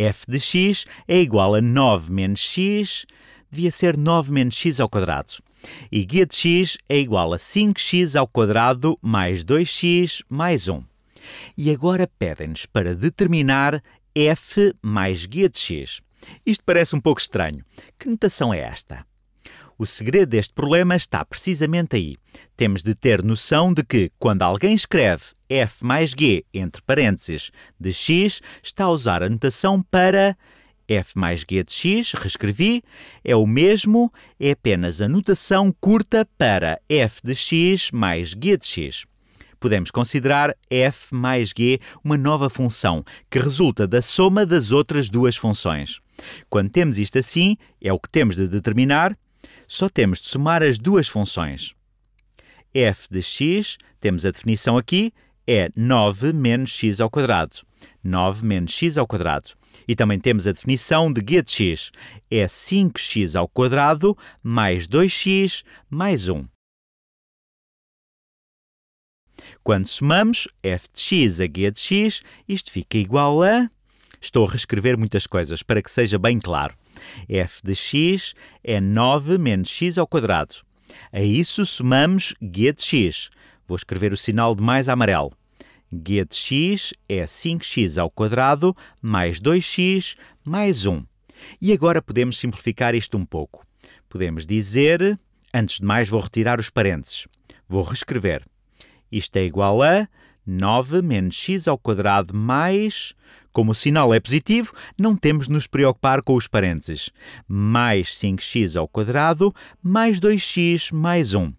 f de x é igual a 9 menos x, devia ser 9 menos x ao quadrado. E guia de x é igual a 5x ao quadrado mais 2x mais 1. E agora pedem-nos para determinar f mais guia de x. Isto parece um pouco estranho. Que notação é esta? O segredo deste problema está precisamente aí. Temos de ter noção de que, quando alguém escreve f mais g entre parênteses de x, está a usar a notação para f mais g de x, reescrevi, é o mesmo, é apenas a notação curta para f de x mais g de x. Podemos considerar f mais g uma nova função, que resulta da soma das outras duas funções. Quando temos isto assim, é o que temos de determinar só temos de somar as duas funções. f de x, temos a definição aqui, é 9 menos x ao quadrado. 9 menos x ao quadrado. E também temos a definição de g de x. É 5x ao quadrado mais 2x mais 1. Quando somamos f de x a g de x, isto fica igual a Estou a reescrever muitas coisas para que seja bem claro. f de x é 9 menos x ao quadrado. A isso somamos g de x. Vou escrever o sinal de mais amarelo. g de x é 5x ao quadrado mais 2x mais 1. E agora podemos simplificar isto um pouco. Podemos dizer, antes de mais vou retirar os parênteses. Vou reescrever. Isto é igual a 9 menos x ao quadrado mais, como o sinal é positivo, não temos de nos preocupar com os parênteses, mais 5x ao quadrado mais 2x mais 1.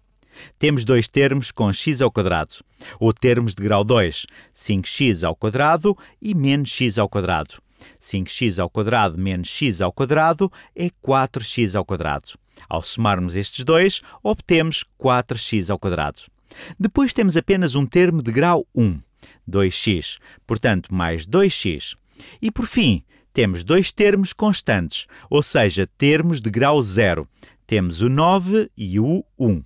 Temos dois termos com x ao quadrado, ou termos de grau 2, 5x ao quadrado e menos x ao quadrado. 5x ao quadrado menos x ao quadrado é 4x ao quadrado. Ao somarmos estes dois, obtemos 4x ao quadrado. Depois temos apenas um termo de grau 1, 2x, portanto, mais 2x. E por fim, temos dois termos constantes, ou seja, termos de grau 0. Temos o 9 e o 1.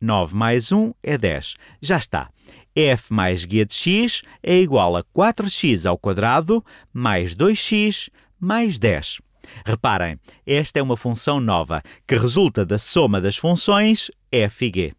9 mais 1 é 10. Já está. f mais g de x é igual a 4x ao quadrado mais 2x mais 10. Reparem, esta é uma função nova que resulta da soma das funções f e g.